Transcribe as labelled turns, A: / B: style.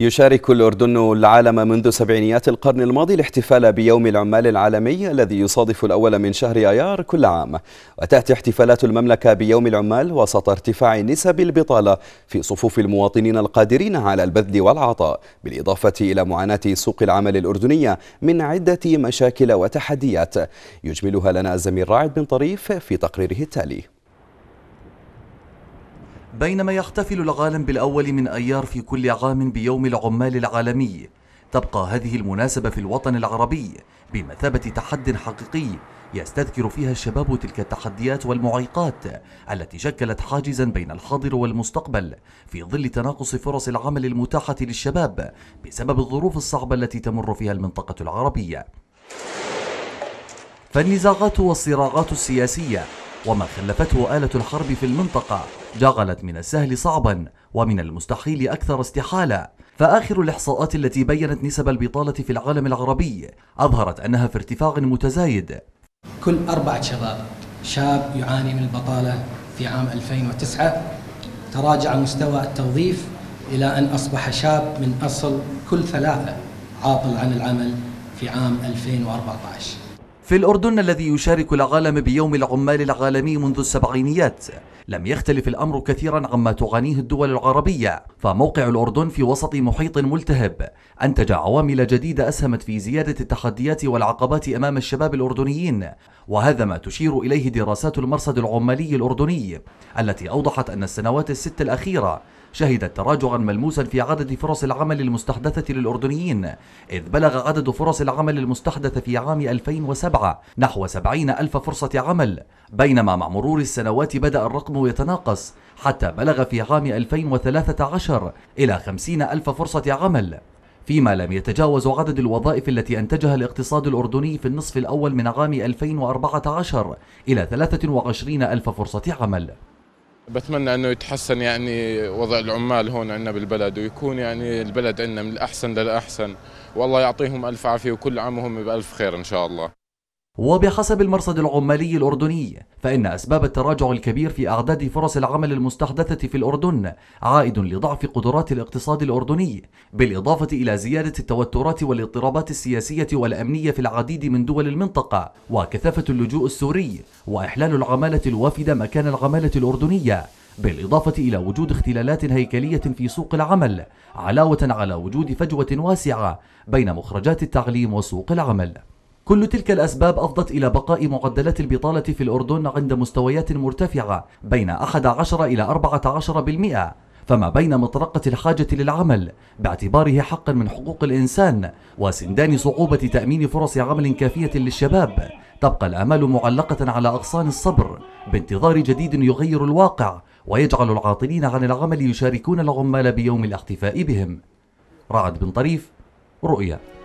A: يشارك الأردن العالم منذ سبعينيات القرن الماضي الاحتفال بيوم العمال العالمي الذي يصادف الأول من شهر أيار كل عام وتأتي احتفالات المملكة بيوم العمال وسط ارتفاع نسب البطالة في صفوف المواطنين القادرين على البذل والعطاء بالإضافة إلى معاناة سوق العمل الأردنية من عدة مشاكل وتحديات يجملها لنا الزميل راعد بن طريف في تقريره التالي
B: بينما يحتفل العالم بالأول من أيار في كل عام بيوم العمال العالمي تبقى هذه المناسبة في الوطن العربي بمثابة تحد حقيقي يستذكر فيها الشباب تلك التحديات والمعيقات التي شكلت حاجزا بين الحاضر والمستقبل في ظل تناقص فرص العمل المتاحة للشباب بسبب الظروف الصعبة التي تمر فيها المنطقة العربية فالنزاعات والصراعات السياسية وما خلفته آلة الحرب في المنطقة جعلت من السهل صعبا ومن المستحيل أكثر استحالة فآخر الإحصاءات التي بيّنت نسب البطالة في العالم العربي أظهرت أنها في ارتفاع متزايد كل أربعة شباب شاب يعاني من البطالة في عام 2009 تراجع مستوى التوظيف إلى أن أصبح شاب من أصل كل ثلاثة عاطل عن العمل في عام 2014 في الأردن الذي يشارك العالم بيوم العمال العالمي منذ السبعينيات لم يختلف الأمر كثيرا عما تعانيه الدول العربية فموقع الأردن في وسط محيط ملتهب أنتج عوامل جديدة أسهمت في زيادة التحديات والعقبات أمام الشباب الأردنيين وهذا ما تشير إليه دراسات المرصد العمالي الأردني التي أوضحت أن السنوات الست الأخيرة شهدت تراجعا ملموسا في عدد فرص العمل المستحدثة للأردنيين إذ بلغ عدد فرص العمل المستحدثة في عام 2007 نحو 70 ألف فرصة عمل بينما مع مرور السنوات بدأ الرقم يتناقص حتى بلغ في عام 2013 إلى 50 ألف فرصة عمل فيما لم يتجاوز عدد الوظائف التي أنتجها الاقتصاد الأردني في النصف الأول من عام 2014 إلى 23 ألف فرصة عمل
A: بتمنى انه يتحسن يعني وضع العمال هون عندنا بالبلد ويكون يعني البلد عندنا من الاحسن للاحسن والله يعطيهم الف عافيه وكل عام وهم بالف خير ان شاء الله
B: وبحسب المرصد العمالي الأردني فإن أسباب التراجع الكبير في أعداد فرص العمل المستحدثة في الأردن عائد لضعف قدرات الاقتصاد الأردني بالإضافة إلى زيادة التوترات والاضطرابات السياسية والأمنية في العديد من دول المنطقة وكثافة اللجوء السوري وإحلال العمالة الوافدة مكان العمالة الأردنية بالإضافة إلى وجود اختلالات هيكلية في سوق العمل علاوة على وجود فجوة واسعة بين مخرجات التعليم وسوق العمل كل تلك الأسباب أفضت إلى بقاء معدلات البطالة في الأردن عند مستويات مرتفعة بين 11 إلى 14% فما بين مطرقة الحاجة للعمل باعتباره حقا من حقوق الإنسان وسندان صعوبة تأمين فرص عمل كافية للشباب تبقى الآمال معلقة على أغصان الصبر بانتظار جديد يغير الواقع ويجعل العاطلين عن العمل يشاركون العمال بيوم الاحتفاء بهم رعد بن طريف رؤيا